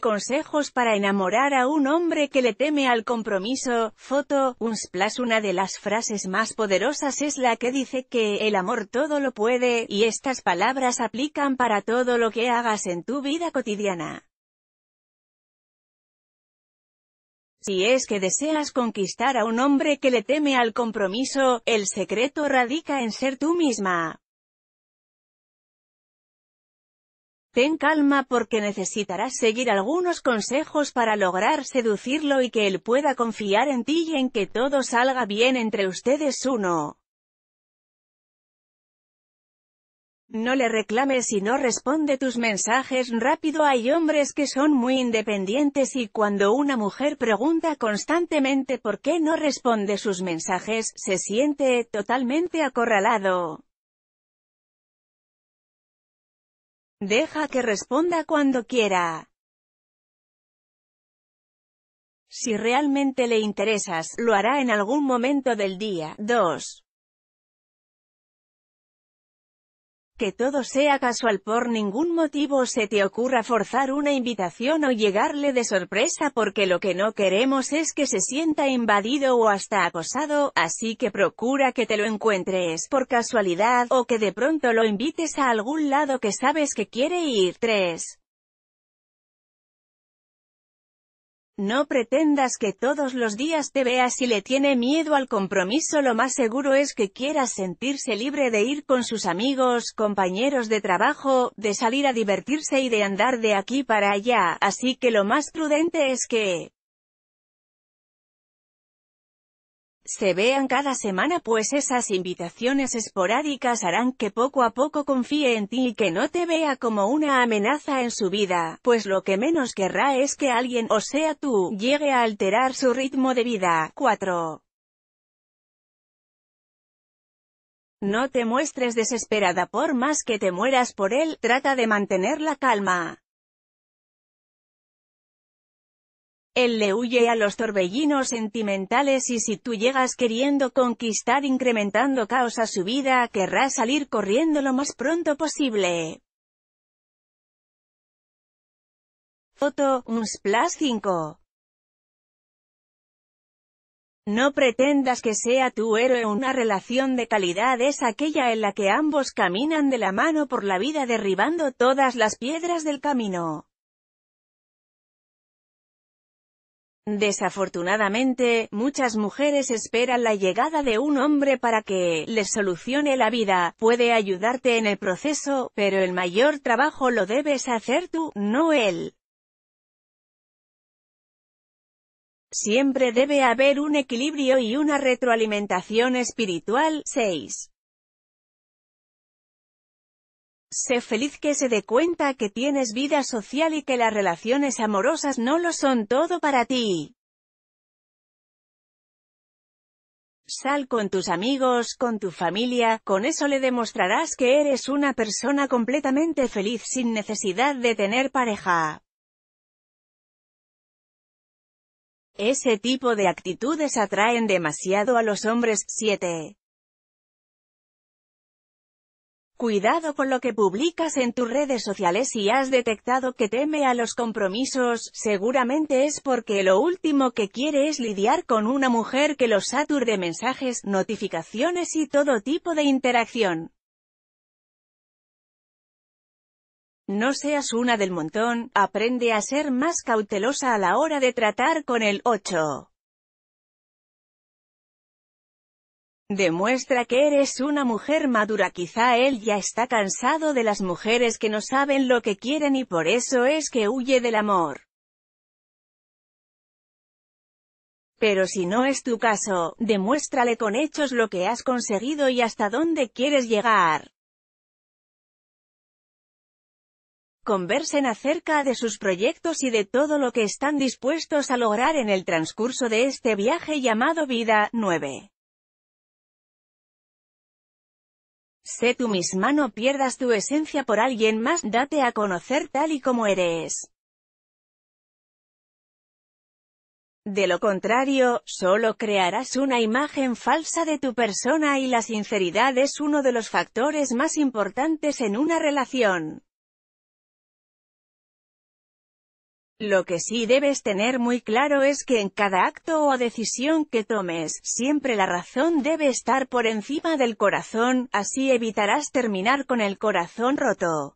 consejos para enamorar a un hombre que le teme al compromiso, foto, un splash Una de las frases más poderosas es la que dice que el amor todo lo puede, y estas palabras aplican para todo lo que hagas en tu vida cotidiana. Si es que deseas conquistar a un hombre que le teme al compromiso, el secreto radica en ser tú misma. Ten calma porque necesitarás seguir algunos consejos para lograr seducirlo y que él pueda confiar en ti y en que todo salga bien entre ustedes uno. No le reclames si no responde tus mensajes rápido. Hay hombres que son muy independientes y cuando una mujer pregunta constantemente por qué no responde sus mensajes, se siente totalmente acorralado. Deja que responda cuando quiera. Si realmente le interesas, lo hará en algún momento del día. 2. Que todo sea casual por ningún motivo se te ocurra forzar una invitación o llegarle de sorpresa porque lo que no queremos es que se sienta invadido o hasta acosado, así que procura que te lo encuentres por casualidad o que de pronto lo invites a algún lado que sabes que quiere ir. 3. No pretendas que todos los días te veas si le tiene miedo al compromiso lo más seguro es que quieras sentirse libre de ir con sus amigos, compañeros de trabajo, de salir a divertirse y de andar de aquí para allá, así que lo más prudente es que se vean cada semana pues esas invitaciones esporádicas harán que poco a poco confíe en ti y que no te vea como una amenaza en su vida, pues lo que menos querrá es que alguien, o sea tú, llegue a alterar su ritmo de vida. 4. No te muestres desesperada por más que te mueras por él, trata de mantener la calma. Él le huye a los torbellinos sentimentales y si tú llegas queriendo conquistar incrementando caos a su vida, querrá salir corriendo lo más pronto posible. Foto, Unsplash 5. No pretendas que sea tu héroe una relación de calidad es aquella en la que ambos caminan de la mano por la vida derribando todas las piedras del camino. Desafortunadamente, muchas mujeres esperan la llegada de un hombre para que les solucione la vida, puede ayudarte en el proceso, pero el mayor trabajo lo debes hacer tú, no él. Siempre debe haber un equilibrio y una retroalimentación espiritual. 6. Sé feliz que se dé cuenta que tienes vida social y que las relaciones amorosas no lo son todo para ti. Sal con tus amigos, con tu familia, con eso le demostrarás que eres una persona completamente feliz sin necesidad de tener pareja. Ese tipo de actitudes atraen demasiado a los hombres. 7. Cuidado con lo que publicas en tus redes sociales si has detectado que teme a los compromisos, seguramente es porque lo último que quiere es lidiar con una mujer que lo satur de mensajes, notificaciones y todo tipo de interacción. No seas una del montón, aprende a ser más cautelosa a la hora de tratar con el 8. Demuestra que eres una mujer madura. Quizá él ya está cansado de las mujeres que no saben lo que quieren y por eso es que huye del amor. Pero si no es tu caso, demuéstrale con hechos lo que has conseguido y hasta dónde quieres llegar. conversen acerca de sus proyectos y de todo lo que están dispuestos a lograr en el transcurso de este viaje llamado Vida 9. Sé tú misma no pierdas tu esencia por alguien más, date a conocer tal y como eres. De lo contrario, solo crearás una imagen falsa de tu persona y la sinceridad es uno de los factores más importantes en una relación. Lo que sí debes tener muy claro es que en cada acto o decisión que tomes, siempre la razón debe estar por encima del corazón, así evitarás terminar con el corazón roto.